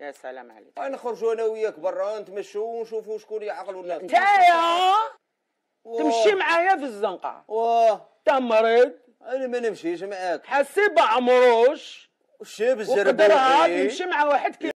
يا سلام عليك نخرجوا انا وياك برا نتمشوا ونشوفوا شكون يعقل ولا انت يا تمشي معايا في الزنقه واه انت مريض انا ما نمشيش معاك حسيب عمروش الشاب الزربه وقدرها تمشي مع واحد كي